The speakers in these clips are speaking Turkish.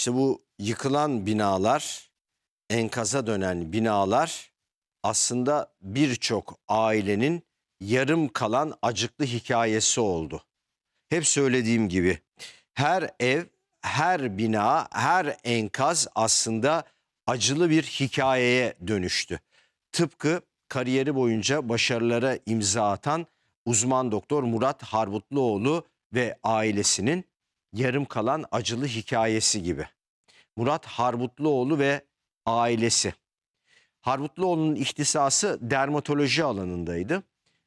İşte bu yıkılan binalar, enkaza dönen binalar aslında birçok ailenin yarım kalan acıklı hikayesi oldu. Hep söylediğim gibi her ev, her bina, her enkaz aslında acılı bir hikayeye dönüştü. Tıpkı kariyeri boyunca başarılara imza atan uzman doktor Murat Harbutluoğlu ve ailesinin yarım kalan acılı hikayesi gibi. Murat Harbutluoğlu ve ailesi. Harbutluoğlu'nun ihtisası dermatoloji alanındaydı.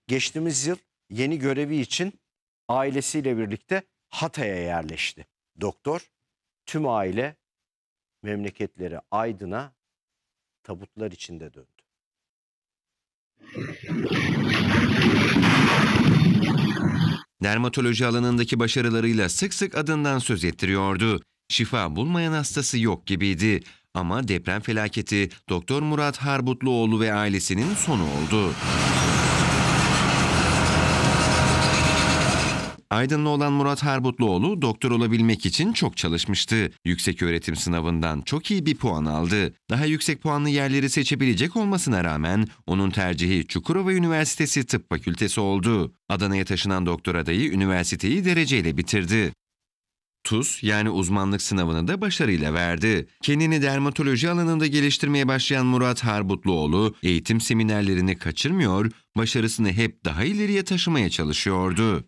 Geçtiğimiz yıl yeni görevi için ailesiyle birlikte Hatay'a yerleşti. Doktor, tüm aile memleketleri Aydın'a tabutlar içinde döndü dermatoloji alanındaki başarılarıyla sık sık adından söz ettiriyordu. Şifa bulmayan hastası yok gibiydi ama deprem felaketi Doktor Murat Harbutluoğlu ve ailesinin sonu oldu. Aydınlı olan Murat Harbutluoğlu doktor olabilmek için çok çalışmıştı. Yüksek öğretim sınavından çok iyi bir puan aldı. Daha yüksek puanlı yerleri seçebilecek olmasına rağmen onun tercihi Çukurova Üniversitesi Tıp Fakültesi oldu. Adana'ya taşınan doktor adayı üniversiteyi dereceyle bitirdi. TUS yani uzmanlık sınavını da başarıyla verdi. Kendini dermatoloji alanında geliştirmeye başlayan Murat Harbutluoğlu eğitim seminerlerini kaçırmıyor, başarısını hep daha ileriye taşımaya çalışıyordu.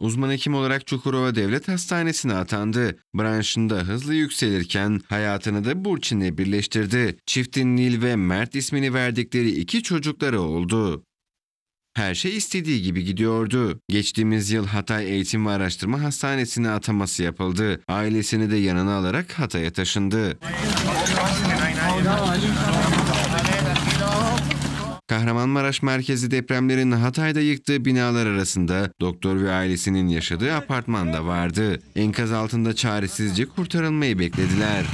Uzman hekim olarak Çukurova Devlet Hastanesi'ne atandı. Branşında hızlı yükselirken hayatını da Burçin'le birleştirdi. Çiftin Nil ve Mert ismini verdikleri iki çocukları oldu. Her şey istediği gibi gidiyordu. Geçtiğimiz yıl Hatay Eğitim ve Araştırma Hastanesi'ne ataması yapıldı. Ailesini de yanına alarak Hatay'a taşındı. Kahramanmaraş merkezi depremlerin Hatay'da yıktığı binalar arasında doktor ve ailesinin yaşadığı apartmanda vardı. Enkaz altında çaresizce kurtarılmayı beklediler.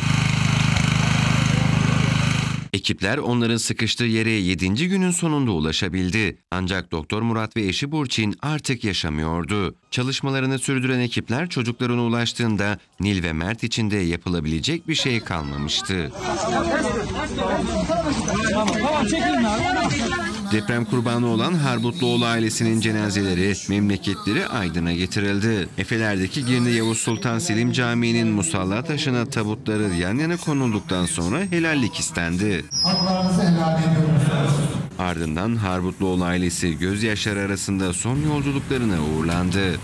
Ekipler onların sıkıştığı yere 7. günün sonunda ulaşabildi. Ancak Doktor Murat ve eşi Burçin artık yaşamıyordu. Çalışmalarını sürdüren ekipler çocuklarına ulaştığında Nil ve Mert için de yapılabilecek bir şey kalmamıştı. Tamam, tamam, çekilin abi. Deprem kurbanı olan Harbutluoğlu ailesinin cenazeleri memleketleri Aydın'a getirildi. Efelerdeki Girne Yavuz Sultan Selim Camii'nin musalla taşına tabutları yan yana konulduktan sonra helallik istendi. Haklarınızı helal ediyoruz. Ardından Harbutluoğlu ailesi gözyaşları arasında son yolculuklarına uğurlandı.